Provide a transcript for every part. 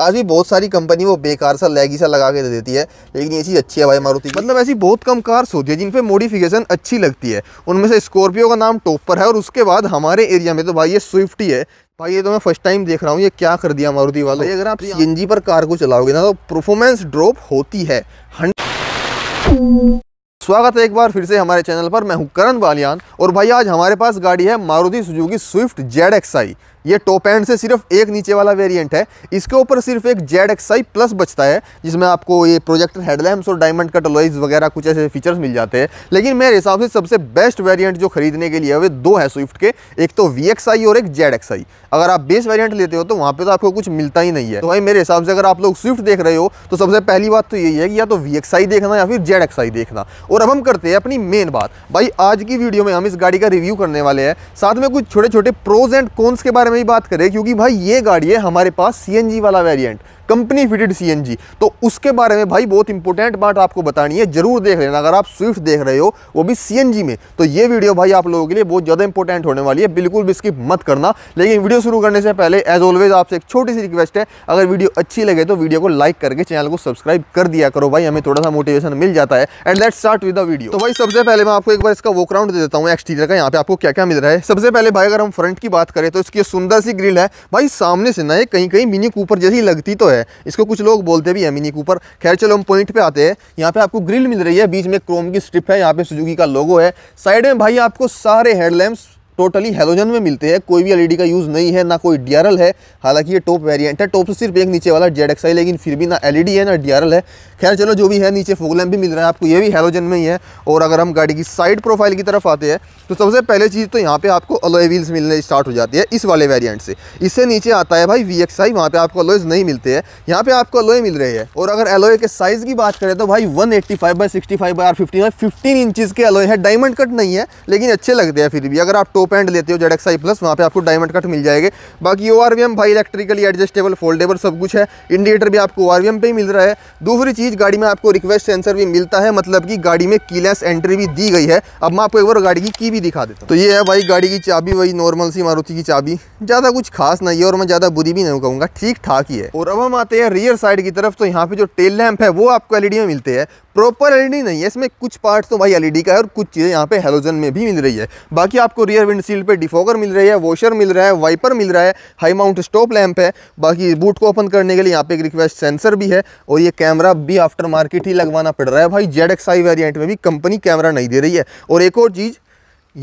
आज भी बहुत सारी कंपनी वो बेकार सा लैगी सा लगा के दे देती है लेकिन ये चीज़ अच्छी है भाई मारुति मतलब ऐसी बहुत कम कार्स होती है जिन पे मॉडिफिकेशन अच्छी लगती है उनमें से स्कॉर्पियो का नाम टॉप पर है और उसके बाद हमारे एरिया में तो भाई ये स्विफ्ट ही है भाई ये तो मैं फर्स्ट टाइम देख रहा हूँ ये क्या कर दिया मारुति वाला अगर आप सी तो पर कार को चलाओगे ना तो परफॉर्मेंस ड्रॉप होती है स्वागत है एक बार फिर से हमारे चैनल पर मैं हूँ करण बालियान और भाई आज हमारे पास गाड़ी है Maruti Suzuki Swift Z X I ये टॉप एंड से सिर्फ एक नीचे वाला वेरिएंट है इसके ऊपर सिर्फ एक जेड एक्स आई प्लस बचता है जिसमें आपको ये प्रोजेक्टर हेडलैम्स और डायमंड कट लॉइज वगैरह कुछ ऐसे फीचर्स मिल जाते हैं लेकिन मेरे हिसाब से सबसे बेस्ट वेरिएंट जो खरीदने के लिए वे दो है स्विफ्ट के एक तो वी एक्स आई और एक जेड एक्स आई अगर आप बेस वेरियंट लेते हो तो वहाँ पर तो आपको कुछ मिलता ही नहीं है तो भाई मेरे हिसाब से अगर आप लोग स्विफ्ट देख रहे हो तो सबसे पहली बात तो यही है कि या तो वी एक्स आई देखना या फिर जेड एक्स आई देखना और अब हम करते हैं अपनी मेन बात भाई आज की वीडियो में हम इस गाड़ी का रिव्यू करने वाले हैं साथ में कुछ छोटे छोटे प्रोज एंड कॉन्स के बारे में में ही बात करें क्योंकि भाई ये गाड़ी है हमारे पास सी वाला वेरियंट कंपनी फिटेड सीएनजी तो उसके बारे में भाई बहुत इंपॉर्टेंट बात आपको बतानी है जरूर देख लेना अगर आप स्विफ्ट देख रहे हो वो भी सीएनजी में तो ये वीडियो भाई आप लोगों के लिए बहुत ज़्यादा इंपॉर्टेंट होने वाली है बिल्कुल भी स्किप मत करना लेकिन वीडियो शुरू करने से पहले एज ऑलवेज आपसे एक छोटी सी रिक्वेस्ट है अगर वीडियो अच्छी लगे तो वीडियो को लाइक करके चैनल को सब्सक्राइब कर दिया करो भाई हमें थोड़ा सा मोटिवेशन मिल जाता है and let start with the video तो भाई सबसे पहले मैं आपको एक बार इसका वो दे देता हूँ एक्सटीरियर का यहाँ पे आपको क्या क्या मिल रहा है सबसे पहले भाई अगर हम फ्रंट की बात करें तो इसकी सुंदर सी ग्रिल है भाई सामने से ना कहीं कहीं मिनी कूपर जैसी लगती तो है है इसको कुछ लोग बोलते भी हैं मिनी कूपर खैर चलो हम पॉइंट पे आते हैं यहाँ पे आपको ग्रिल मिल रही है बीच में क्रोम की स्ट्रिप है यहाँ पे सुजुकी का लोगो है साइड में भाई आपको सारे हेडलैम्प टोटली हेलोजन में मिलते हैं कोई भी एलईडी e का यूज़ नहीं है ना कोई डी है हालांकि ये टॉप वेरिएंट है टॉप से सिर्फ एक नीचे वाला जेड एक्स लेकिन फिर भी ना एलईडी e है ना डी है खैर चलो जो भी है नीचे फोगलैम भी मिल रहा है आपको ये भी हेलोजन में ही है और अगर हम गाड़ी की साइड प्रोफाइल की तरफ आते हैं तो सबसे पहले चीज़ तो यहाँ पर आपको अलोए व्हील्स मिलने स्टार्ट हो जाती है इस वाले वेरियंट से इससे नीचे आता है भाई वी एक्स आई वहाँ पर आपको अलोएज नहीं मिलते हैं यहाँ पर आपको अलोए मिल रहे हैं और अगर एलोए के साइज़ की बात करें तो भाई one eighty five by sixty five by R के एलोए है डायमंड कट नहीं है लेकिन अच्छे लगते हैं फिर भी अगर आप टॉप टॉप एंड लेते हो जेड एक्स आई प्लस वहाँ पे आपको डायमंड कट मिल जाएंगे बाकी ओ आर वी एम भाई इलेक्ट्रिकली एडजस्टेबल फोल्डेबल सब कुछ है इंडिकेटर भी आपको ओ आर वी एम पे ही मिल रहा है दूसरी चीज़ गाड़ी में आपको रिक्वेस्ट सेंसर भी मिलता है मतलब कि गाड़ी में कीलेस एंट्री भी दी गई है अब मैं आपको एक बार गाड़ी की की भी दिखा देता हूँ तो ये है भाई गाड़ी की चाबी वही नॉर्मल सी मारुति की चाबी ज़्यादा कुछ खास नहीं है और मैं ज़्यादा बुरी भी नहीं कहूँगा ठीक ठाक ही है और अब हम आते हैं रियर साइड की तरफ तो यहाँ पे जो टेल लैम्प है वो आपको एलईडी में मिलते हैं प्रॉपर एलईडी नहीं है इसमें कुछ पार्ट्स तो भाई एलईडी का है और कुछ चीज़ें यहाँ पे हेलोजन में भी मिल रही है बाकी आपको रियर विंडशील्ड पे डिफोगर मिल रही है वॉशर मिल रहा है वाइपर मिल रहा है हाई माउंट स्टॉप लैंप है बाकी बूट को ओपन करने के लिए यहाँ पे एक रिक्वेस्ट सेंसर भी है और ये कैमरा भी आफ्टर मार्केट ही लगवाना पड़ रहा है भाई जेड एक्स आई वेरियंट में भी कंपनी कैमरा नहीं दे रही है और एक और चीज़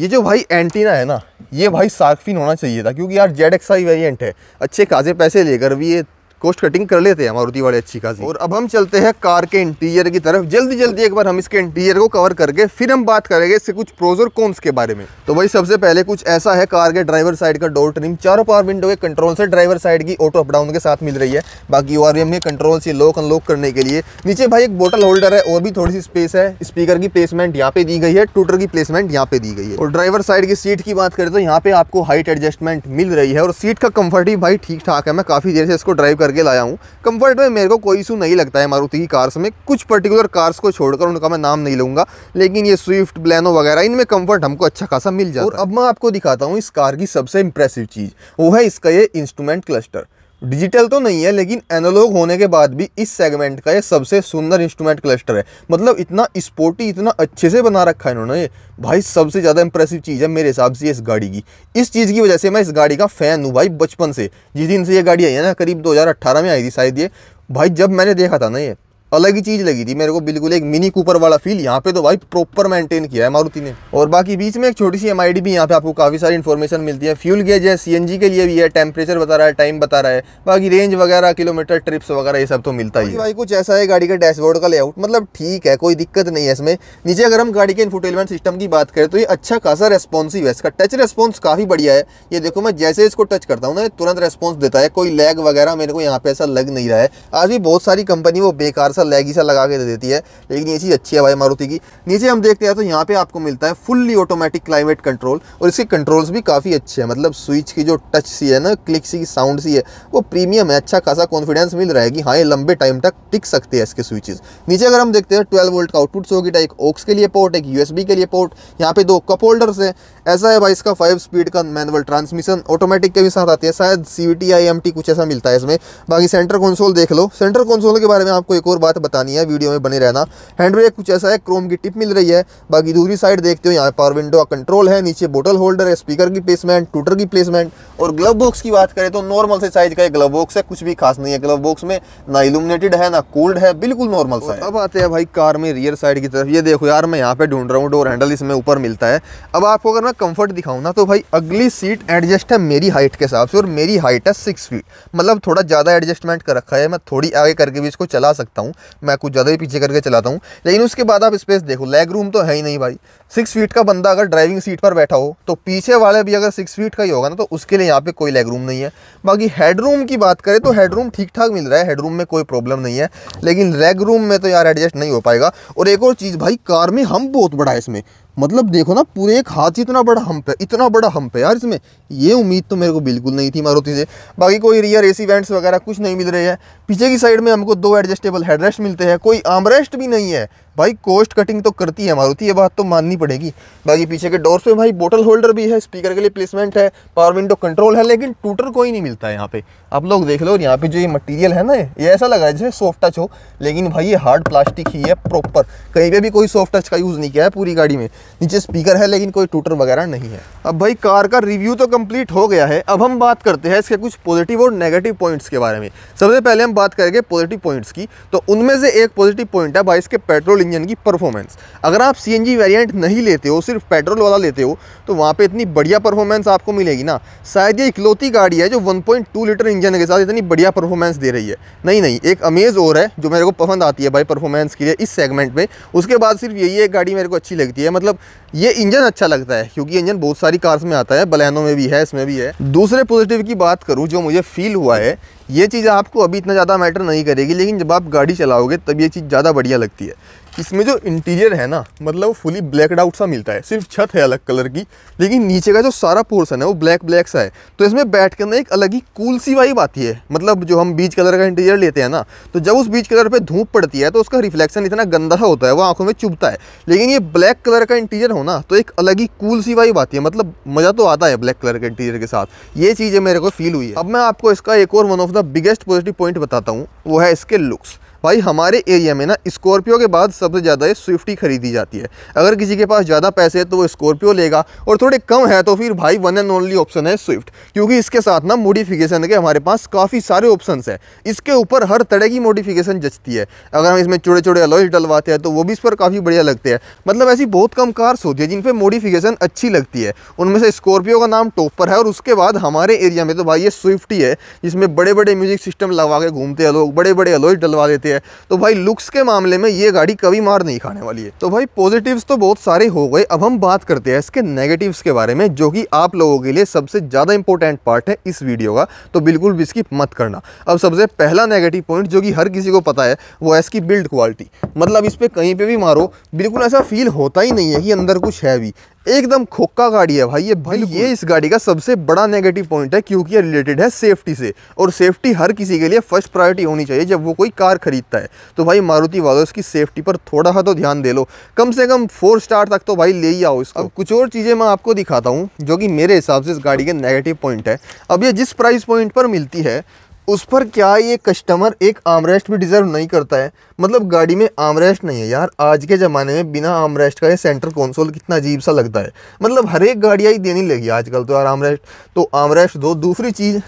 ये जो भाई एंटीना है ना ये भाई सार्कफिन होना चाहिए था क्योंकि यार जेड एक्स आई वेरियंट है अच्छे खासे पैसे लेकर भी ये कोस्ट कटिंग कर लेते हैं मारुति वाले अच्छी खासी और अब हम चलते हैं कार के इंटीरियर की तरफ जल्दी जल्दी एक बार हम इसके इंटीरियर को कवर करके फिर हम बात करेंगे इसके कुछ प्रोज और कॉन्स के बारे में तो भाई सबसे पहले कुछ ऐसा है कार के ड्राइवर साइड का डोर ट्रिम चारों पावर विंडो के कंट्रोल से ड्राइवर साइड की ऑटो अपडाउन के साथ मिल रही है बाकी ओ आर के कंट्रोल से लॉक अनलॉक करने के लिए नीचे भाई एक बोटल होल्डर है और भी थोड़ी सी स्पेस है स्पीकर की प्लेसमेंट यहाँ पे दी गई है टूटर की प्लेसमेंट यहाँ पे दी गई है और ड्राइवर साइड की सीट की बात करें तो यहाँ पे आपको हाइट एडजस्टमेंट मिल रही है और सीट का कंफर्ट ही भाई ठीक ठाक है मैं काफी देर से इसको ड्राइव कर करके लाया हूँ कंफर्ट में मेरे को कोई इशू नहीं लगता है मारुति की कार्स में कुछ पर्टिकुलर कार्स को छोड़कर उनका मैं नाम नहीं लूँगा लेकिन ये स्विफ्ट ब्लैनो वगैरह इनमें कंफर्ट हमको अच्छा खासा मिल जाए और अब मैं आपको दिखाता हूँ इस कार की सबसे इंप्रेसिव चीज़ वो है इसका ये इंस्ट्रूमेंट क्लस्टर डिजिटल तो नहीं है लेकिन एनालॉग होने के बाद भी इस सेगमेंट का ये सबसे सुंदर इंस्ट्रूमेंट क्लस्टर है मतलब इतना स्पोर्टी इतना अच्छे से बना रखा है इन्होंने ये भाई सबसे ज़्यादा इंप्रेसिव चीज़ है मेरे हिसाब से इस गाड़ी की इस चीज़ की वजह से मैं इस गाड़ी का फ़ैन हूँ भाई बचपन से जिस दिन से ये गाड़ी आई है ना करीब दो में आई थी शायद ये भाई जब मैंने देखा था ना ये अलग ही चीज़ लगी थी मेरे को बिल्कुल एक मिनी कूपर वाला फील यहाँ पे तो भाई प्रॉपर मेंटेन किया है मारुति ने और बाकी बीच में एक छोटी सी एम भी यहाँ पे आपको काफ़ी सारी इन्फॉर्मेशन मिलती है फ्यूल गेज है सी के लिए भी है टेम्परेचर बता रहा है टाइम बता रहा है बाकी रेंज वगैरह किलोमीटर ट्रिप्स वगैरह ये सब तो मिलता ही भाई कुछ ऐसा है गाड़ी का डैशबोर्ड का लेआउट मतलब ठीक है कोई दिक्कत नहीं है इसमें नीचे अगर हम गाड़ी के इन्फोटेलमेंट सिस्टम की बात करें तो ये अच्छा खासा रेस्पॉन्सिव है इसका टच रेस्पॉन्स काफ़ी बढ़िया है ये देखो मैं जैसे इसको टच करता हूँ ना तुरंत रेस्पॉन्स देता है कोई लैग वगैरह मेरे को यहाँ पे ऐसा लग नहीं रहा है आज भी बहुत सारी कंपनी वो बेकार सा लैगी सा लगा के दे देती है लेकिन ये चीज़ अच्छी है भाई मारुति की नीचे हम देखते हैं तो यहाँ पे आपको मिलता है फुल्ली ऑटोमेटिक क्लाइमेट कंट्रोल और इसके कंट्रोल्स भी काफ़ी अच्छे हैं मतलब स्विच की जो टच सी है ना क्लिक सी की साउंड सी है वो प्रीमियम है अच्छा खासा कॉन्फिडेंस मिल रहा है कि हाँ ये लंबे टाइम तक टिक सकते हैं इसके स्विचेज नीचे अगर हम देखते हैं ट्वेल्व वोल्ट का आउटपुट सोगी एक ओक्स के लिए पोर्ट एक यू के लिए पोर्ट यहाँ पे दो कप होल्डर्स हैं ऐसा है भाई इसका फाइव स्पीड का मैनुअल ट्रांसमिशन ऑटोमेटिक के भी साथ आती है शायद सी वी कुछ ऐसा मिलता है इसमें बाकी सेंटर कंसोल देख लो सेंटर कंसोल के बारे में आपको एक और बात बात बतानी है वीडियो में बने रहना हैंड ब्रेक कुछ ऐसा है क्रोम की टिप मिल रही है बाकी दूसरी साइड देखते हो यहाँ पावर विंडो का कंट्रोल है नीचे बोटल होल्डर है स्पीकर की प्लेसमेंट टूटर की प्लेसमेंट और ग्लव बॉक्स की बात करें तो नॉर्मल से साइज का एक ग्लव बॉक्स है कुछ भी खास नहीं है ग्लव बॉक्स में ना इलुमिनेटेड है ना कोल्ड है बिल्कुल नॉर्मल सा अब आते हैं भाई कार में रियर साइड की तरफ ये देखो यार मैं यहाँ पे ढूंढ रहा हूँ डोर हैंडल इसमें ऊपर मिलता है अब आपको अगर मैं कंफर्ट दिखाऊँ ना तो भाई अगली सीट एडजस्ट है मेरी हाइट के हिसाब से और मेरी हाइट है सिक्स फीट मतलब थोड़ा ज़्यादा एडजस्टमेंट कर रखा है मैं थोड़ी आगे करके भी इसको चला सकता हूँ मैं कुछ ज़्यादा ही पीछे करके चलाता हूँ लेकिन उसके बाद आप स्पेस देखो लेग रूम तो है ही नहीं भाई सिक्स फीट का बंदा अगर ड्राइविंग सीट पर बैठा हो तो पीछे वाले भी अगर सिक्स फीट का ही होगा ना तो उसके लिए यहाँ पर कोई लेग रूम नहीं है बाकी हेडरूम की बात करें तो हेडरूम ठीक ठाक मिल रहा है रूम में कोई प्रॉब्लम नहीं है लेकिन लेग रूम में तो यार एडजस्ट नहीं हो पाएगा और एक और चीज़ भाई कार में हम बहुत बड़ा है इसमें मतलब देखो ना पूरे एक हाथ इतना बड़ा हम्प है इतना बड़ा हम्प है यार इसमें ये उम्मीद तो मेरे को बिल्कुल नहीं थी मारुति से बाकी कोई रियर एसी वेंट्स वगैरह कुछ नहीं मिल रहे हैं पीछे की साइड में हमको दो एडजस्टेबल हेडरेस्ट मिलते हैं कोई आमरेस्ट भी नहीं है भाई कोस्ट कटिंग तो करती है मारुति ये बात तो माननी पड़ेगी बाकी पीछे के डोर्स से भाई बोटल होल्डर भी है स्पीकर के लिए प्लेसमेंट है पावर विंडो कंट्रोल है लेकिन टूटर कोई नहीं मिलता है यहाँ पे आप लोग देख लो यहाँ पे जो ये मटेरियल है ना ये ऐसा लगा है जैसे सॉफ्ट टच हो लेकिन भाई ये हार्ड प्लास्टिक ही है प्रॉपर कहीं पर भी कोई सॉफ्ट टच का यूज़ नहीं किया है पूरी गाड़ी में नीचे स्पीकर है लेकिन कोई टूटर वगैरह नहीं है अब भाई कार का रिव्यू तो कंप्लीट हो गया है अब हम बात करते हैं इसके कुछ पॉजिटिव और नेगेटिव पॉइंट्स के बारे में सबसे पहले हम बात करेंगे पॉजिटिव पॉइंट्स की तो उनमें से एक पॉजिटिव पॉइंट है भाई इसके पेट्रोल इंजन की परफॉर्मेंस अगर आप सी एन नहीं लेते हो सिर्फ पेट्रोल वाला लेते हो तो वहाँ पर इतनी बढ़िया परफॉर्मेंस आपको मिलेगी ना शायद ये इकलौती गाड़ी है जो वन लीटर इंजन के साथ इतनी बढ़िया परफॉर्मेंस दे रही है नहीं नहीं एक अमेज और है जो मेरे को पसंद आती है भाई परफॉर्मेंस के लिए इस सेगमेंट में उसके बाद सिर्फ यही एक गाड़ी मेरे को अच्छी लगती है मतलब मतलब ये इंजन अच्छा लगता है क्योंकि इंजन बहुत सारी कार्स में आता है बलैनो में भी है इसमें भी है दूसरे पॉजिटिव की बात करूँ जो मुझे फील हुआ है ये चीज़ आपको अभी इतना ज़्यादा मैटर नहीं करेगी लेकिन जब आप गाड़ी चलाओगे तब ये चीज़ ज़्यादा बढ़िया लगती है इसमें जो इंटीरियर है ना मतलब वो फुली ब्लैकड आउट सा मिलता है सिर्फ छत है अलग कलर की लेकिन नीचे का जो सारा पोर्सन है वो ब्लैक ब्लैक सा है तो इसमें बैठ के ना एक अलग ही कूल सी वाइब आती है मतलब जो हम बीच कलर का इंटीरियर लेते हैं ना तो जब उस बीच कलर पर धूप पड़ती है तो उसका रिफ्लेक्शन इतना गंदा सा होता है वो आंखों में चुभता है लेकिन ये ब्लैक कलर का इंटीरियर हो ना तो एक अलग ही कूल सी वाइब आती है मतलब मज़ा तो आता है ब्लैक कलर के इंटीरियर के साथ ये चीज़ें मेरे को फील हुई है अब मैं आपको इसका एक और one of the biggest positive point बताता हूँ वो है इसके लुक्स भाई हमारे एरिया में ना स्कॉर्पियो के बाद सबसे ज़्यादा ये स्विफ्टी खरीदी जाती है अगर किसी के पास ज़्यादा पैसे है तो वो स्कॉर्पियो लेगा और थोड़े कम है तो फिर भाई वन एंड ओनली ऑप्शन है स्विफ्ट क्योंकि इसके साथ ना मोडिफिकेशन के हमारे पास काफ़ी सारे ऑप्शन है इसके ऊपर हर तरह की मोडिफिकेशन जचती है अगर हम इसमें छोटे छोटे अलॉइज डलवाते हैं तो वो भी इस पर काफ़ी बढ़िया लगते हैं मतलब ऐसी बहुत कम कार्स होती है जिन पर मोडिफिकेशन अच्छी लगती है उनमें से स्कॉर्पियो का नाम टॉप पर है और उसके बाद हमारे एरिया में तो भाई ये स्विफ्टी है जिसमें बड़े बड़े म्यूजिक सिस्टम लगा के घूमते हैं लोग बड़े बड़े अलॉइज डलवा देते हैं सकते है तो भाई लुक्स के मामले में ये गाड़ी कभी मार नहीं खाने वाली है तो भाई पॉजिटिव्स तो बहुत सारे हो गए अब हम बात करते हैं इसके नेगेटिव्स के बारे में जो कि आप लोगों के लिए सबसे ज़्यादा इंपॉर्टेंट पार्ट है इस वीडियो का तो बिल्कुल भी इसकी मत करना अब सबसे पहला नेगेटिव पॉइंट जो कि हर किसी को पता है वो है इसकी बिल्ड क्वालिटी मतलब इस पर कहीं पर भी मारो बिल्कुल ऐसा फील होता ही नहीं है कि अंदर कुछ है भी एकदम खोखा गाड़ी है भाई ये भाई ये इस गाड़ी का सबसे बड़ा नेगेटिव पॉइंट है क्योंकि ये रिलेटेड है सेफ्टी से और सेफ्टी हर किसी के लिए फर्स्ट प्रायोरिटी होनी चाहिए जब वो कोई कार खरीदता है तो भाई मारुति वालों इसकी सेफ्टी पर थोड़ा सा तो ध्यान दे लो कम से कम फोर स्टार तक तो भाई ले ही आओ इसको अब कुछ और चीज़ें मैं आपको दिखाता हूँ जो कि मेरे हिसाब से इस गाड़ी के नेगेटिव पॉइंट है अब ये जिस प्राइस पॉइंट पर मिलती है उस पर क्या ये कस्टमर एक आमरेस्ट भी डिज़र्व नहीं करता है मतलब गाड़ी में आमरेस्ट नहीं है यार आज के ज़माने में बिना आमरेस्ट का ये सेंटर कंसोल कितना अजीब सा लगता है मतलब हर एक गाड़ियाँ ही देनी लगी आजकल तो यार आमरेस्ट तो आमरेस्ट दो दूसरी चीज़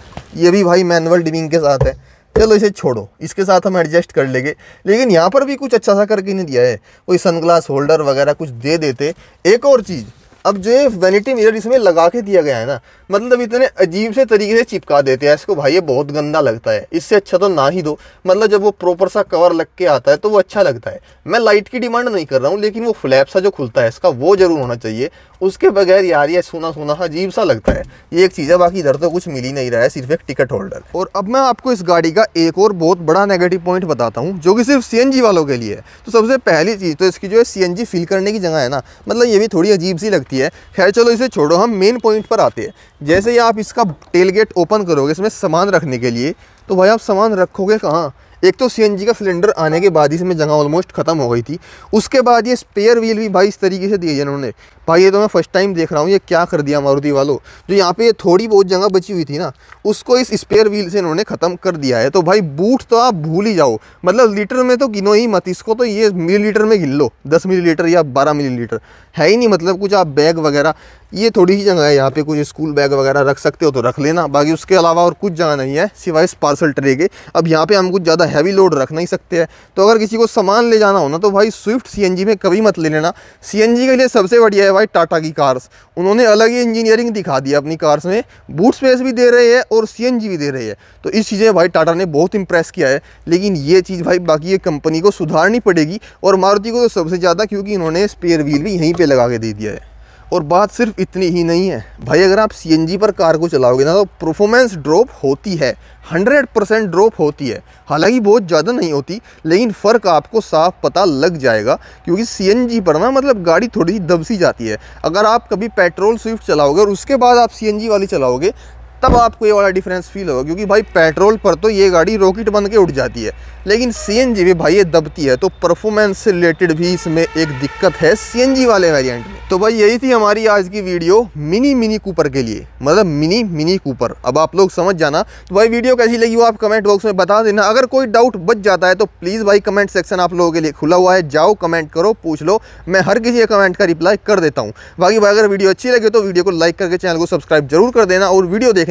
ये भी भाई मैनुअल डिमिंग के साथ है चलो इसे छोड़ो इसके साथ हम एडजस्ट कर लेंगे लेकिन यहाँ पर भी कुछ अच्छा सा करके नहीं दिया है कोई सनग्लास होल्डर वगैरह कुछ दे देते एक और चीज़ अब जो ये वैनिटी मिरर इसमें लगा के दिया गया है ना मतलब इतने अजीब से तरीके से चिपका देते हैं इसको भाई ये बहुत गंदा लगता है इससे अच्छा तो ना ही दो मतलब जब वो प्रॉपर सा कवर लग के आता है तो वो अच्छा लगता है मैं लाइट की डिमांड नहीं कर रहा हूँ लेकिन वो फ्लैप सा जो खुलता है इसका वो ज़रूर होना चाहिए उसके बगैर यार ये सोना सोना अजीब सा लगता है ये एक चीज़ है बाकी इधर तो कुछ मिल ही नहीं रहा है सिर्फ एक टिकट होल्डर और अब मैं आपको इस गाड़ी का एक और बहुत बड़ा नेगेटिव पॉइंट बताता हूँ जो कि सिर्फ सी वालों के लिए है तो सबसे पहली चीज़ तो इसकी जो है सी फिल करने की जगह है ना मतलब ये भी थोड़ी अजीब सी लगती आती है खैर चलो इसे छोड़ो हम मेन पॉइंट पर आते हैं जैसे ही आप इसका टेल गेट ओपन करोगे इसमें सामान रखने के लिए तो भाई आप सामान रखोगे कहाँ एक तो सी का सिलेंडर आने के बाद इसमें जगह ऑलमोस्ट ख़त्म हो गई थी उसके बाद ये स्पेयर व्हील भी भाई इस तरीके से दिए जिन्होंने भाई ये तो मैं फर्स्ट टाइम देख रहा हूँ ये क्या कर दिया मारुति वालों जो यहाँ पे ये थोड़ी बहुत जगह बची हुई थी ना उसको इस स्पेयर व्हील से इन्होंने ख़त्म कर दिया है तो भाई बूट तो आप भूल ही जाओ मतलब लीटर में तो गिनो ही मत इसको तो ये मिली लीटर में गिन लो दस मिली लीटर या बारह मिली लीटर है ही नहीं मतलब कुछ आप बैग वगैरह ये थोड़ी ही जगह है यहाँ पे कुछ स्कूल बैग वगैरह रख सकते हो तो रख लेना बाकी उसके अलावा और कुछ जगह नहीं है सिवाय इस पार्सल ट्रे के अब यहाँ पे हम कुछ ज़्यादा हैवी लोड रख नहीं सकते हैं तो अगर किसी को सामान ले जाना हो ना तो भाई स्विफ्ट सीएनजी में कभी मत ले लेना सीएनजी के लिए सबसे बढ़िया है है भाई टाटा की कार्स उन्होंने अलग ही इंजीनियरिंग दिखा दी अपनी कार्स में बूट स्पेस भी दे रहे हैं और सी भी दे रही है तो इस चीज़ें भाई टाटा ने बहुत इंप्रेस किया है लेकिन ये चीज़ भाई बाकी ये कंपनी को सुधारनी पड़ेगी और मारुति को तो सबसे ज़्यादा क्योंकि इन्होंने स्पेयर व्हील भी यहीं पर लगा के दे दिया है और बात सिर्फ इतनी ही नहीं है भाई अगर आप सी पर कार को चलाओगे ना तो परफॉर्मेंस ड्रॉप होती है 100 परसेंट ड्रॉप होती है हालांकि बहुत ज़्यादा नहीं होती लेकिन फ़र्क आपको साफ पता लग जाएगा क्योंकि सी पर ना मतलब गाड़ी थोड़ी सी दबसी जाती है अगर आप कभी पेट्रोल स्विफ्ट चलाओगे और उसके बाद आप सी वाली चलाओगे तब आपको ये वाला डिफरेंस फील होगा क्योंकि भाई पेट्रोल पर तो ये गाड़ी रॉकेट बन के उठ जाती है लेकिन सी भी भाई ये दबती है तो परफॉर्मेंस से रिलेटेड भी इसमें एक दिक्कत है सी वाले वेरिएंट में तो भाई यही थी हमारी आज की वीडियो मिनी मिनी कूपर के लिए मतलब मिनी मिनी कूपर अब आप लोग समझ जाना तो भाई वीडियो कैसी लगी वो आप कमेंट बॉक्स में बता देना अगर कोई डाउट बच जाता है तो प्लीज़ भाई कमेंट सेक्शन आप लोगों के लिए खुला हुआ है जाओ कमेंट करो पूछ लो मैं हर किसी कमेंट का रिप्लाई कर देता हूँ बाकी भाई अगर वीडियो अच्छी लगे तो वीडियो को लाइक करके चैनल को सब्सक्राइब जरूर कर देना और वीडियो देखना